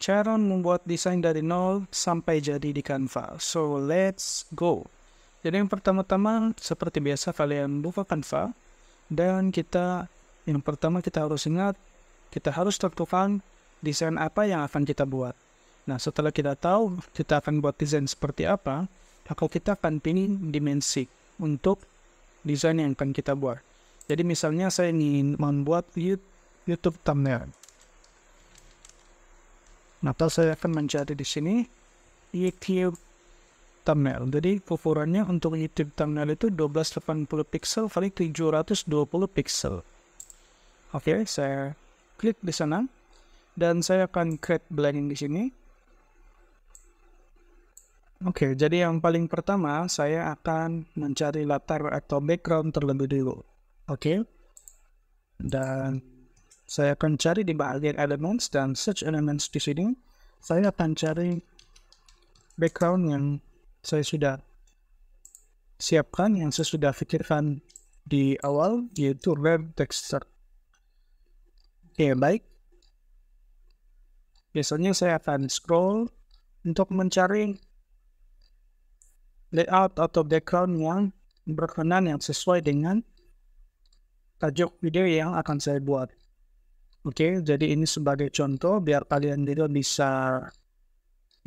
Sharon membuat desain dari nol sampai jadi di Canva. So, let's go. Jadi yang pertama-tama, seperti biasa kalian buka Canva. Dan kita, yang pertama kita harus ingat, kita harus tentukan desain apa yang akan kita buat. Nah, setelah kita tahu kita akan buat desain seperti apa, maka kita akan pilih dimensi untuk desain yang akan kita buat. Jadi misalnya saya ingin membuat YouTube thumbnail. Maka saya akan mencari di sini YouTube thumbnail. Jadi ukurannya untuk YouTube thumbnail itu 1280 pixel kali 720 pixel. Oke, okay, saya klik di sana dan saya akan create blending di sini. Oke, okay, jadi yang paling pertama saya akan mencari latar atau background terlebih dulu. Oke. Okay. Dan saya akan cari di bagian elements dan search elements di sini. Saya akan cari background yang saya sudah siapkan, yang saya sudah pikirkan di awal, yaitu web texture. Oke, okay, baik. Biasanya saya akan scroll untuk mencari layout atau background yang berkenan yang sesuai dengan tajuk video yang akan saya buat. Oke, okay, jadi ini sebagai contoh biar kalian juga bisa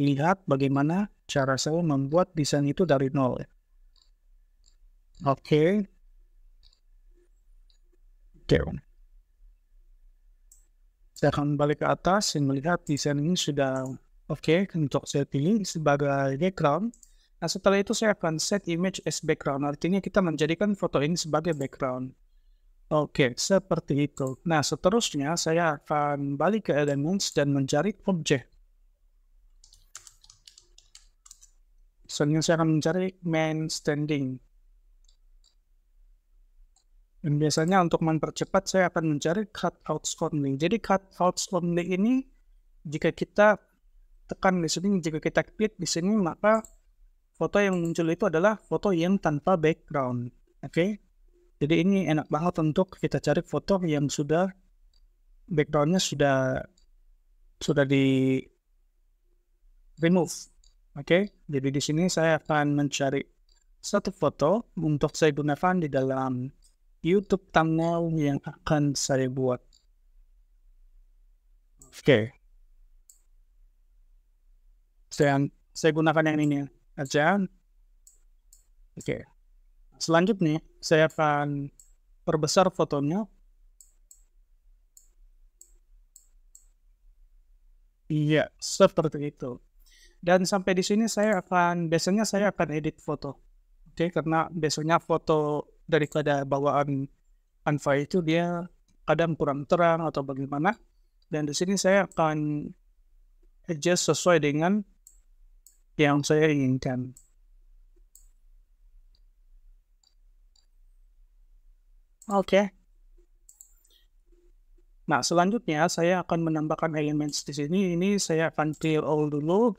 lihat bagaimana cara saya membuat desain itu dari nol. Ya. Oke. Okay. Oke. Okay. Saya akan balik ke atas dan melihat desain ini sudah oke okay, untuk saya pilih sebagai background. Nah, setelah itu saya akan set image as background. Artinya kita menjadikan foto ini sebagai background. Oke, seperti itu. Nah, seterusnya saya akan balik ke Elements dan mencari objek. Selanjutnya saya akan mencari main standing. Dan biasanya untuk mempercepat saya akan mencari cut out only. Jadi cut out only ini jika kita tekan di sini, jika kita klik di sini, maka foto yang muncul itu adalah foto yang tanpa background. Oke, okay? Jadi ini enak banget untuk kita cari foto yang sudah backgroundnya sudah sudah di remove. Oke, okay? jadi di sini saya akan mencari satu foto untuk saya gunakan di dalam YouTube thumbnail yang akan saya buat. Oke, okay. saya saya gunakan yang ini aja. Oke. Okay. Selanjutnya, saya akan perbesar fotonya. Iya, seperti itu. Dan sampai di sini saya akan, biasanya saya akan edit foto. Oke, okay, karena biasanya foto daripada bawaan Anfa itu dia kadang kurang terang atau bagaimana. Dan di sini saya akan adjust sesuai dengan yang saya inginkan. Oke. Okay. Nah, selanjutnya saya akan menambahkan elements di sini. Ini saya akan clear all dulu.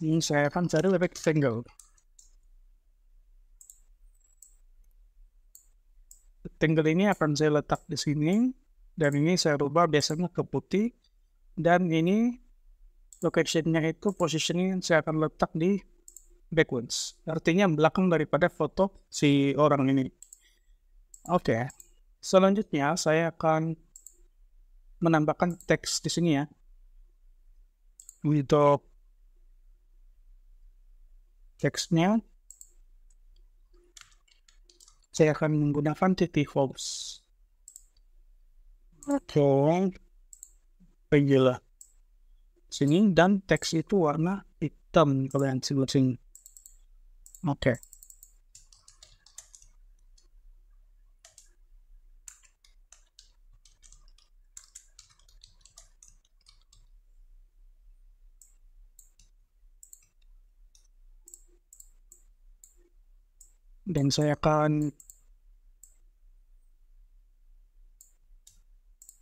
Ini saya akan cari lebih single. Tinggal ini akan saya letak di sini. Dan ini saya rubah biasanya ke putih. Dan ini locationnya itu positioning saya akan letak di backwards. Artinya belakang daripada foto si orang ini. Oke. Okay. Selanjutnya saya akan menambahkan teks di sini ya. Untuk teksnya saya akan menggunakan titik false. Oke. Okay. sini dan teks itu warna hitam kalian sebutin. Oke. Okay. dan saya akan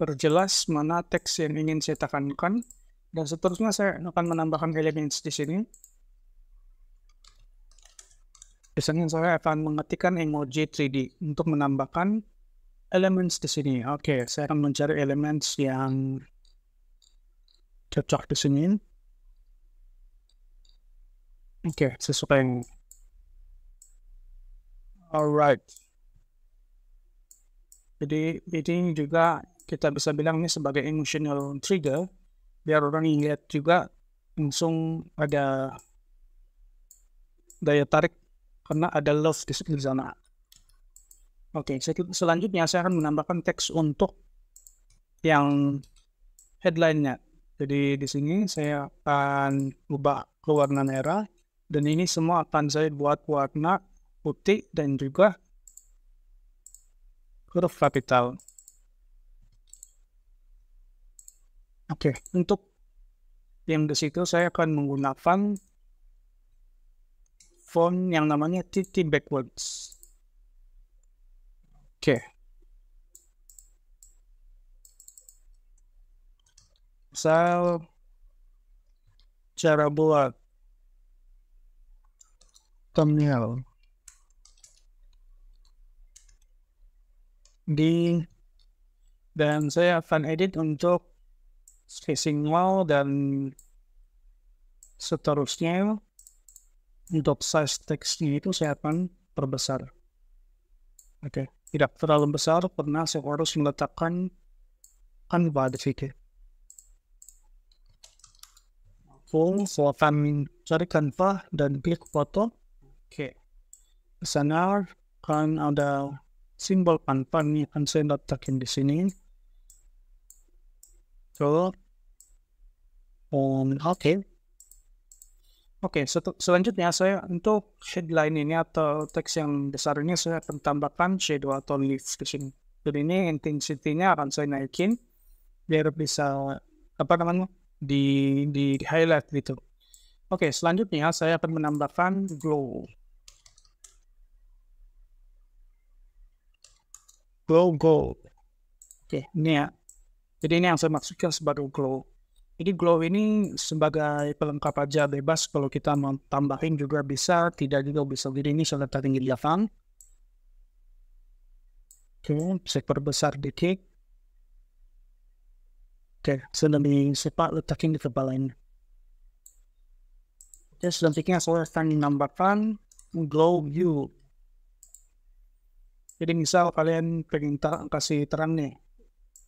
perjelas mana teks yang ingin saya tekankan dan seterusnya saya akan menambahkan elemen di sini biasanya saya akan mengetikkan emoji 3D untuk menambahkan elemen di sini oke okay, saya akan mencari elemen yang cocok di sini oke okay, sesuai yang Alright. Jadi ini juga kita bisa bilang ini sebagai emotional trigger biar orang lihat juga langsung ada daya tarik karena ada love di sana. Oke, okay, selanjutnya saya akan menambahkan teks untuk yang headline-nya. Jadi di sini saya akan ubah ke warna merah dan ini semua akan saya buat warna putih dan juga huruf kapital. Oke, okay. untuk yang di situ saya akan menggunakan font yang namanya TT Backwards. Oke. Okay. cara buat thumbnail. di dan saya akan edit untuk spacing wall dan seterusnya untuk size teksnya itu saya akan perbesar oke okay. tidak terlalu besar karena saya harus meletakkan kanva di full so akan cari kanva dan klik foto oke okay. sana kan ada simbol panpan akan saya letakkan di sini. So, um, oke. Okay. Oke, okay, selanjutnya saya untuk headline ini atau teks yang besar ini saya akan tambahkan shadow atau leaf ke sini. Jadi ini intensitinya akan saya naikin biar bisa apa namanya di di highlight gitu. Oke, okay, selanjutnya saya akan menambahkan glow. glow gold. Oke, ini ya. Jadi ini yang saya maksudkan sebagai glow. Jadi glow ini sebagai pelengkap aja bebas kalau kita mau tambahin juga bisa, tidak juga bisa. Jadi ini saya letak di Oke, Oke, sektor perbesar detik. Oke, sudah cepat, sepat letakin di tebal ini. Oke, selanjutnya saya akan menambahkan glow view. Jadi misal kalian pengen ter kasih terang nih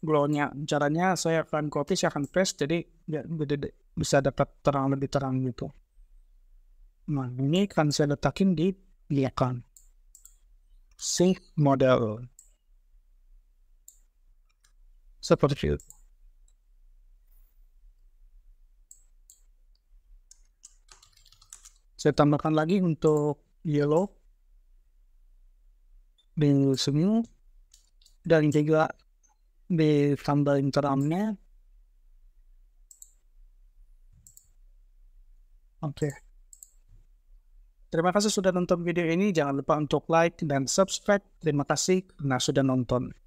glow-nya. Caranya saya akan copy, saya akan paste, jadi biar bisa dapat terang lebih terang gitu. Nah, ini akan saya letakin di belakang. Sync model. Seperti itu. Saya tambahkan lagi untuk yellow dan juga di sambal interamnya Oke. Okay. Terima kasih sudah nonton video ini. Jangan lupa untuk like dan subscribe. Terima kasih karena sudah nonton.